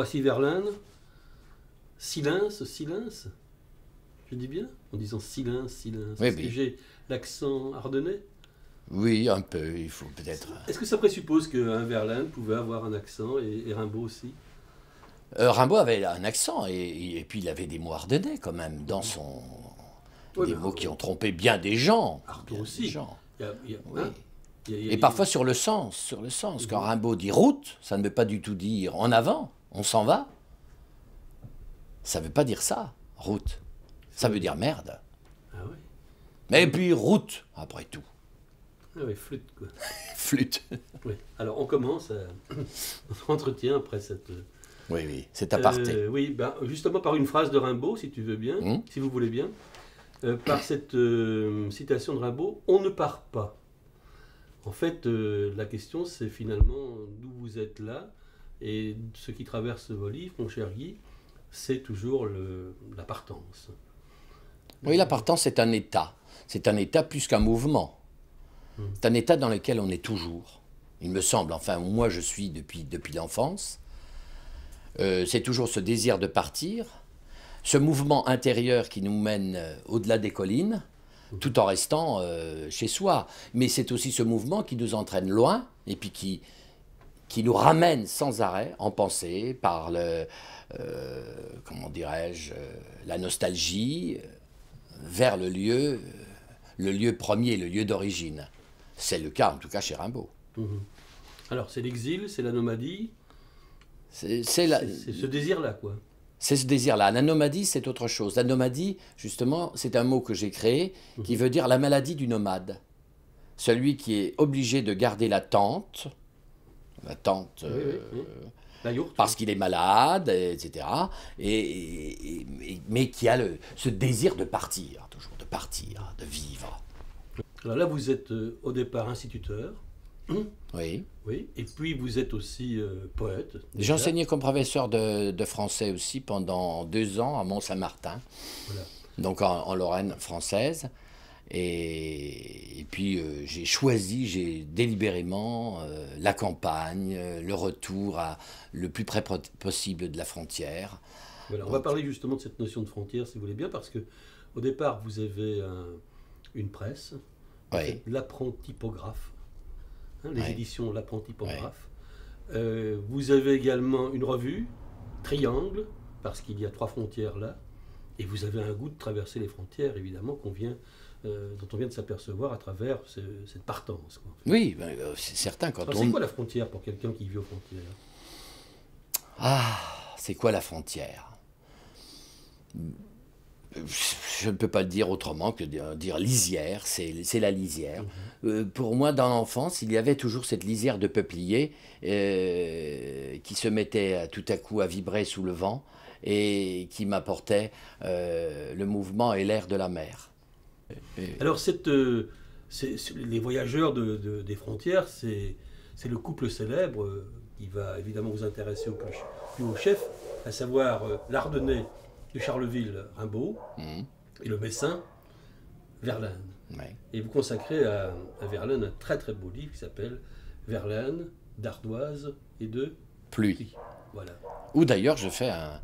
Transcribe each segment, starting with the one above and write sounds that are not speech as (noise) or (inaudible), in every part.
Voici Verlaine, Silence, Silence. Je dis bien en disant Silence, Silence. j'ai l'accent ardennais Oui, un peu, il faut peut-être. Euh, Est-ce que ça présuppose qu'un Verlaine pouvait avoir un accent et, Rimbaud aussi euh, Rimbaud avait un accent et, puis il avait des mots ardennais quand même dans son. des mots qui ont trompé bien des gens. aussi. et parfois sur le sens, sur le sens. Quand mhm. Rimbaud dit route, ça ne veut pas du tout dire en avant on s'en va. Ça veut pas dire ça, route. Ça veut dire merde. Ah oui. Mais puis route, après tout. Ah oui, flûte quoi. (laughs) flûte. Oui. Alors on commence euh, notre entretien après cette. Euh, oui, oui, cet aparté. Euh, oui, bah, justement par une phrase de Rimbaud, si tu veux bien, hmm. si vous voulez bien, par cette citation de Rimbaud, on ne part pas. En fait, la question c'est finalement d'où vous êtes là, et ce qui traverse vos livres, mon cher Guy, c'est toujours la partance. Oui, la partance c'est un état. C'est un état plus qu'un mouvement. Hmm. C'est un état dans lequel on est toujours. Il me semble, enfin, moi je suis depuis, depuis l'enfance. Euh, c'est toujours ce désir de partir, ce mouvement intérieur qui nous mène euh, au-delà des collines, hmm. tout en restant euh, chez soi. Mais c'est aussi ce mouvement qui nous entraîne loin et puis qui, qui nous ramène sans arrêt en pensée par le, euh, comment dirais-je, euh, la nostalgie euh, vers le lieu, le lieu premier, le lieu d'origine. C'est le cas en tout cas chez Rimbaud. Mhm. Alors c'est l'exil, c'est la nomadie, c'est ce désir-là quoi. C'est ce désir-là. La nomadie, c'est autre chose. La nomadie, justement, c'est un mot que j'ai créé qui mhm. veut dire la maladie du nomade. Celui qui est obligé de garder la tente, euh, la tante. parce qu'il est malade, etc. Et, mais qui a le, ce désir de partir, toujours, de partir, de vivre. Alors là, vous êtes euh, au départ instituteur. (clears throat) Oui. Oui. Et puis vous êtes aussi euh, poète. J'ai enseigné comme professeur de, français aussi pendant deux ans à Mont-Saint-Martin, donc en Lorraine française. Et, puis euh, j'ai choisi, j'ai délibérément euh, la campagne, euh, le retour à le plus près possible de la frontière. on va parler justement de cette notion de frontière, si vous voulez bien, parce que au départ vous avez une presse, lapprenti typographe, hein, les éditions lapprenti typographe. vous avez également une revue, Triangle, parce qu'il y a trois frontières là, et vous avez un goût de traverser les frontières, évidemment, qu'on vient euh, dont on vient de s'apercevoir à travers cette partance. Oui, ben, euh, c'est certain. Quand on... C'est quoi la frontière pour quelqu'un qui vit aux frontières Ah, c'est quoi la frontière je ne peux pas le dire autrement que dire lisière, c'est la lisière. Mhm. Euh, pour moi, dans l'enfance, il y avait toujours cette lisière de peuplier qui se mettait tout à coup à vibrer sous le vent et qui m'apportait le mouvement et l'air de la mer. Alors, cette, euh, les voyageurs des frontières, c'est le couple célèbre euh, qui va évidemment vous intéresser au plus, plus haut chef, à savoir euh, l'Ardennais de Charleville-Rimbaud mhm. et le Messin Verlaine. Et vous consacrez à, Verlaine un très très beau livre qui s'appelle Verlaine, d'ardoise et de pluie. Voilà. Ou d'ailleurs, je fais un.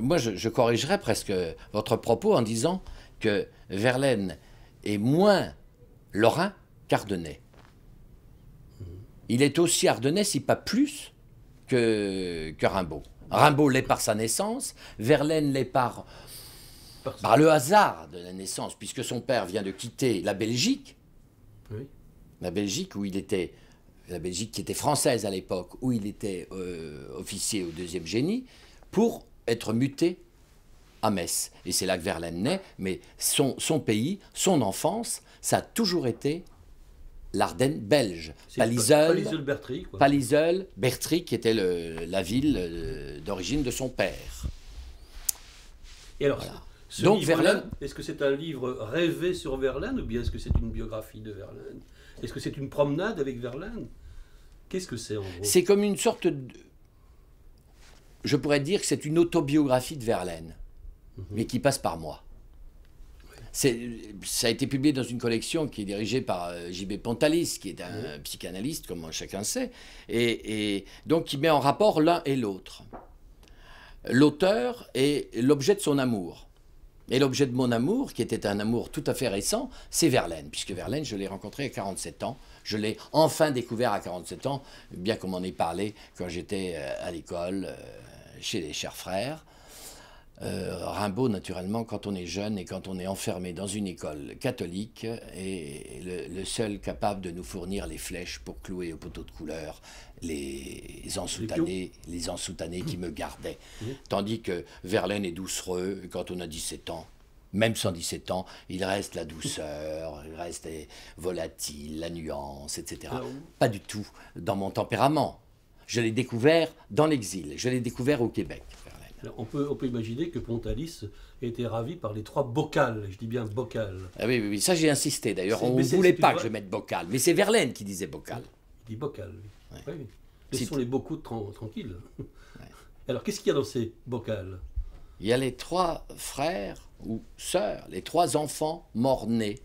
Moi, je, je corrigerais presque votre propos en disant que Verlaine est moins lorrain qu'ardennais. Il est aussi ardennais, si pas plus, que, que Rimbaud. Rimbaud l'est par sa naissance, Verlaine l'est par, par le hasard de la naissance, puisque son père vient de quitter la Belgique, la Belgique où il était, la Belgique qui était française à l'époque, où il était euh, officier au deuxième génie, pour être muté à Metz. Et c'est là que Verlaine naît, mais son, son pays, son enfance, ça a toujours été l'Ardenne belge. Palisol, Bertric, qui était le, la ville euh, d'origine de son père. Et alors, Est-ce que c'est un livre rêvé sur Verlaine ou bien est-ce que c'est une biographie de Verlaine Est-ce que c'est une promenade avec Verlaine Qu'est-ce que c'est en gros C'est comme une sorte de. Je pourrais dire que c'est une autobiographie de Verlaine. Mhm. mais qui passe par moi. Ça a été publié dans une collection qui est dirigée par euh, J.B. Pontalis, qui est un psychanalyste, comme chacun sait, et, donc qui met en rapport l'un et l'autre. L'auteur est l'objet de son amour. Et l'objet de mon amour, qui était un amour tout à fait récent, c'est Verlaine, puisque Verlaine, je l'ai rencontré à 47 ans. Je l'ai enfin découvert à 47 ans, bien qu'on m'en ait parlé quand j'étais euh, à l'école, euh, chez les chers frères. Euh, Rimbaud, naturellement, quand on est jeune et quand on est enfermé dans une école catholique, est le, seul capable de nous fournir les flèches pour clouer au poteau de couleur les ensoutanés, les qui me gardaient. (laughs) Tandis que Verlaine est doucereux quand on a 17 ans même sans 17 ans, il reste la douceur, il reste volatile, la nuance, etc. Ah Pas du tout dans mon tempérament. Je l'ai découvert dans l'exil, je l'ai découvert au Québec on, peut, imaginer que Pontalis était ravi par les trois bocales, je dis bien bocal. Ah oui, oui, ça j'ai insisté d'ailleurs, on ne voulait pas que je mette bocal, mais c'est Verlaine qui disait bocal. Il dit bocal, oui. Ce sont les beaucoup tranquilles. Alors qu'est-ce qu'il y a dans ces bocales Il y a les trois frères ou sœurs, les trois enfants morts-nés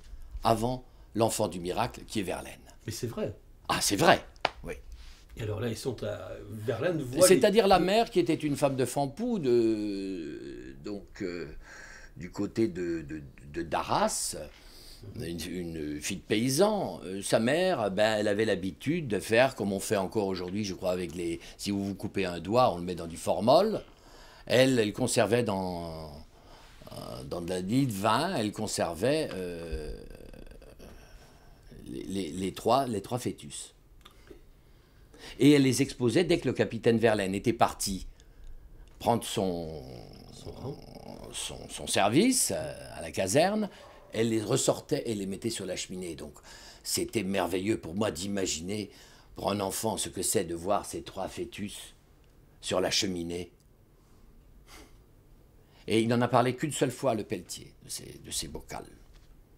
avant l'enfant du miracle qui est Verlaine. Mais c'est vrai. Ah, c'est vrai alors là, ils sont à C'est-à-dire la mère qui était une femme de Fampou, de... donc euh, du côté de, de, une, fille de paysan. Euh, sa mère, ben, elle avait l'habitude de faire comme on fait encore aujourd'hui, je crois, avec les. Si vous vous coupez un doigt, on le met dans du formol. Elle, elle conservait dans, euh, dans de la de vin, elle conservait les, trois, les trois fœtus et elle les exposait dès que le capitaine Verlaine était parti prendre son, son, service euh, à la caserne, elle les ressortait et les mettait sur la cheminée. Donc c'était merveilleux pour moi d'imaginer pour un enfant ce que c'est de voir ces trois fœtus sur la cheminée. Et il n'en a parlé qu'une seule fois, le pelletier, de ces, de ces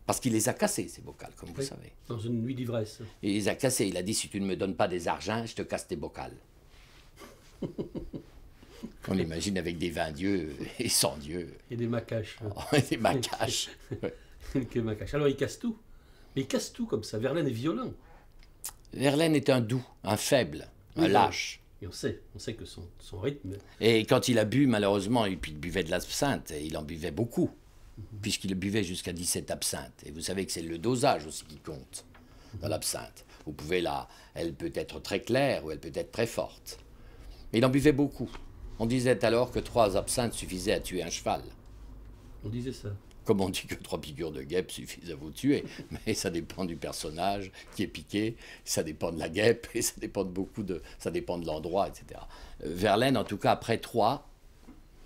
parce qu'il les a cassés, ces bocals, comme vous savez. Dans une nuit d'ivresse. Il les a cassés. Il a dit si tu ne me donnes pas des argents, je te casse tes bocals. (laughs) On l'imagine avec des vins dieux et sans dieux. Et des macaches. (laughs) Oh, et des macaches. (laughs) Alors il casse tout. Mais il casse tout comme ça. Verlaine est violent. Verlaine est un doux, un faible, un lâche. Et on sait, on sait que son, rythme. Et quand il a bu, malheureusement, et puis il buvait de l'absinthe, et il en buvait beaucoup puisqu'il buvait jusqu'à 17 absinthes. Et vous savez que c'est le dosage aussi qui compte dans l'absinthe. Vous pouvez la, elle peut être très claire ou elle peut être très forte. Mais il en buvait beaucoup. On disait alors que trois absinthes suffisaient à tuer un cheval. On disait ça. Comme on dit que trois piqûres de guêpe suffisent à vous tuer, mais ça dépend du personnage qui est piqué, ça dépend de la guêpe et ça dépend de beaucoup de, ça dépend de l'endroit, etc. Euh, Verlaine, en tout cas, après trois,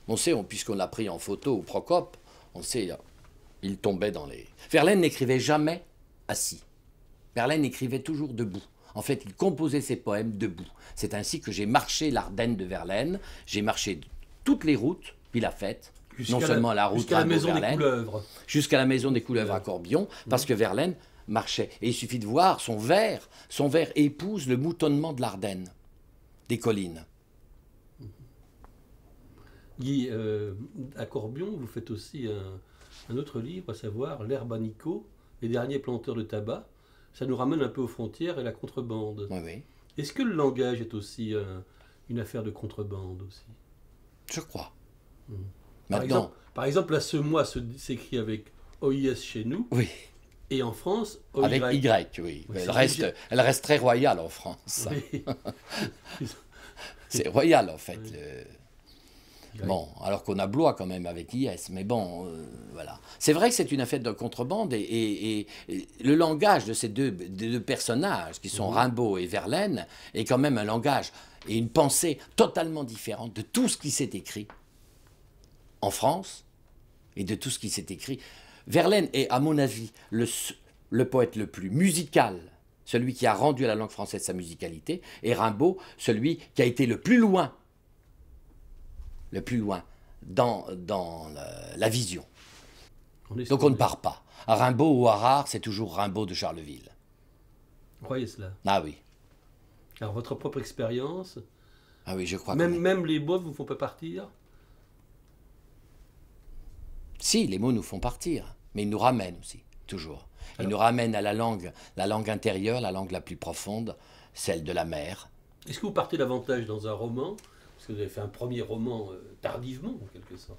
on sait, puisqu'on l'a pris en photo au Procope, on sait, il tombait dans les... Verlaine n'écrivait jamais assis. Verlaine écrivait toujours debout. En fait, il composait ses poèmes debout. C'est ainsi que j'ai marché l'Ardenne de Verlaine. J'ai marché toutes les routes puis a fête. Non seulement la route jusqu'à la maison des couleuvres. Jusqu'à la maison des couleuvres à Corbion, parce que Verlaine marchait. Et il suffit de voir son verre. Son verre épouse le moutonnement de l'Ardenne, des collines. Guy, euh, à Corbion, vous faites aussi un, autre livre, à savoir L'herbe à Nico, les derniers planteurs de tabac. Ça nous ramène un peu aux frontières et la contrebande. oui. Est-ce que le langage est aussi euh, une affaire de contrebande aussi Je crois. Hmm. Par, exemple, la semois s'écrit avec OIS chez nous. Oui. Et en France, OIS. Avec Y, oui. elle, reste, elle très royale en France. (laughs) (laughs) C'est royal en fait. Le Bon, alors qu'on a Blois quand même avec IS, mais bon, euh, voilà. C'est vrai que c'est une affaire de contrebande et, le langage de ces deux, deux personnages, qui sont Rimbaud et Verlaine, est quand même un langage et une pensée totalement différente de tout ce qui s'est écrit en France et de tout ce qui s'est écrit. Verlaine est, à mon avis, le, le poète le plus musical celui qui a rendu à la langue française sa musicalité, et Rimbaud, celui qui a été le plus loin le plus loin dans, dans la, vision. Donc on ne part pas. À Rimbaud ou à Rare, c'est toujours Rimbaud de Charleville. Vous croyez cela Ah oui. Alors votre propre expérience Ah oui, je crois. Même, même les mots ne vous font pas partir Si, les mots nous font partir, mais ils nous ramènent aussi, toujours. Ils nous ramènent à la langue, la langue intérieure, la langue la plus profonde, celle de la mer. Est-ce que vous partez davantage dans un roman parce que vous avez fait un premier roman euh, tardivement, en quelque sorte.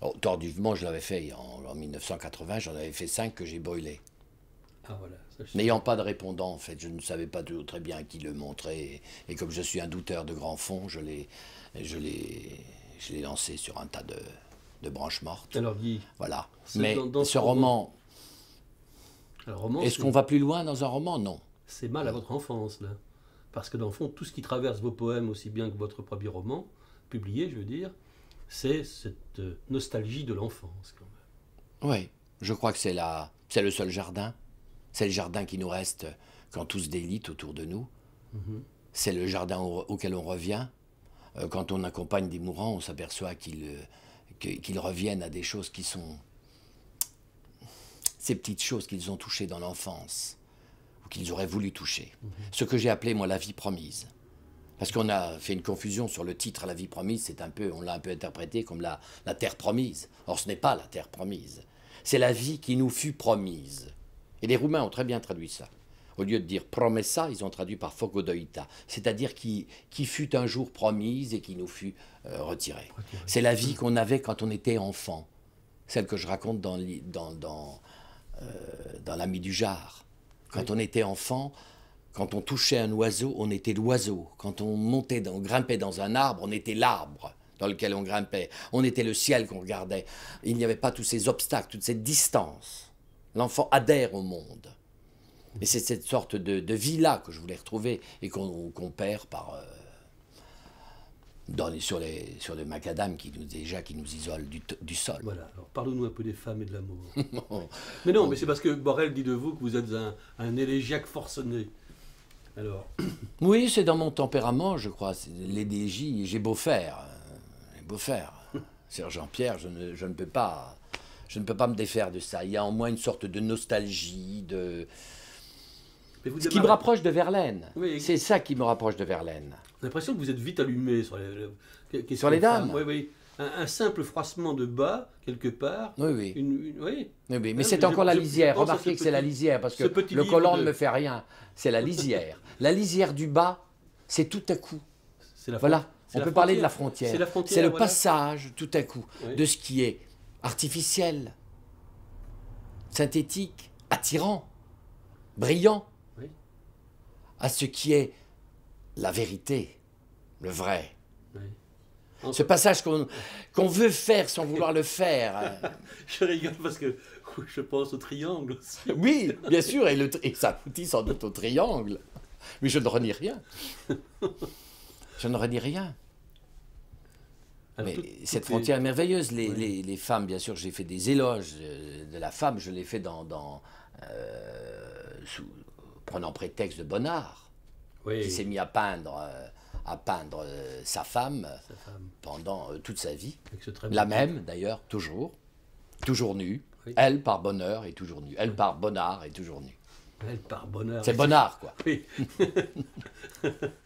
Oh, tardivement, je l'avais fait. En, 1980, j'en avais fait cinq que j'ai brûlés. Ah, voilà, N'ayant pas de répondant, en fait, je ne savais pas très bien qui le montrait. Et, comme je suis un douteur de grand fond, je l'ai, je l'ai, lancé sur un tas de, branches mortes. Alors, Guy, voilà. Mais ce roman, est-ce qu'on va plus loin dans un roman Non. C'est mal à votre enfance, là. Parce que dans le fond, tout ce qui traverse vos poèmes, aussi bien que votre premier roman, publié, je veux dire, c'est cette euh, nostalgie de l'enfance quand même. Oui, je crois que c'est la... c'est le seul jardin. C'est le jardin qui nous reste quand tout se délite autour de nous. Mhm. C'est le jardin auquel on revient. Euh, quand on accompagne des mourants, on s'aperçoit euh, qu'ils reviennent à des choses qui sont ces petites choses qu'ils ont touchées dans l'enfance qu'ils auraient voulu toucher. Ce que j'ai appelé, moi, la vie promise. Parce qu'on a fait une confusion sur le titre La vie promise, c'est un peu, on l'a un peu interprété comme la, terre promise. Or, ce n'est pas la terre promise. C'est la vie qui nous fut promise. Et les Roumains ont très bien traduit ça. Au lieu de dire promessa, ils ont traduit par fogodoïta, c'est-à-dire qui, qui fut un jour promise et qui nous fut euh, retirée. C'est la vie qu'on avait quand on était enfant, celle que je raconte dans, dans, euh, dans L'ami du jard quand on était enfant, quand on touchait un oiseau, on était l'oiseau. Quand on montait, on grimpait dans un arbre, on était l'arbre dans lequel on grimpait. On était le ciel qu'on regardait. Il n'y avait pas tous ces obstacles, toute cette distance. L'enfant adhère au monde. Et c'est cette sorte de, vie-là que je voulais retrouver et qu'on perd par... Euh, sur, les, sur le macadam qui nous, déjà qui nous isole du, sol. Voilà, alors parlons nous un peu des femmes et de l'amour. (laughs) mais non, mais c'est parce que Borel dit de vous que vous êtes un, un élégiaque forcené. Alors. (coughs) oui, c'est dans mon tempérament, je crois. L'élégie, j'ai beau faire. Euh, j'ai beau faire. (laughs) jean Pierre, je ne, je ne peux pas. Je ne peux pas me défaire de ça. Il y a en moi une sorte de nostalgie, de, ce qui me rapproche de Verlaine. C'est ça qui me rapproche de Verlaine. J'ai l'impression que vous êtes vite allumé sur les, Sur les dames. Oui, oui. Un, simple froissement de bas, quelque part. Oui, oui. oui. Ah mais, c'est encore la lisière. Remarquez que c'est la lisière, parce que le collant ne me fait rien. C'est la lisière. (laughs) la lisière du bas, c'est tout à coup. La voilà, on peut parler de la frontière. C'est le passage, tout à coup, de ce qui est artificiel, synthétique, attirant, brillant, à ce qui est la vérité, le vrai. Ce passage qu'on veut faire sans vouloir le faire. Euh. (laughs) je rigole parce que (laughs) je pense au triangle (laughs) oui, bien sûr, et, le, et ça aboutit sans doute au triangle. Mais je ne renie rien. Je ne renie rien. Mais cette frontière est merveilleuse. Les, femmes, bien sûr, j'ai fait des éloges euh, de la femme. Je l'ai fait dans, euh, sous, prenant prétexte de Bonnard, oui. qui s'est mis à peindre, euh, à peindre euh, sa, femme, pendant euh, toute sa vie. La même d'ailleurs, toujours, toujours nue. Elle par bonheur est toujours nue. Elle par Bonnard est toujours nue. Elle par bonheur. C'est Bonnard quoi. (laughs) (laughs)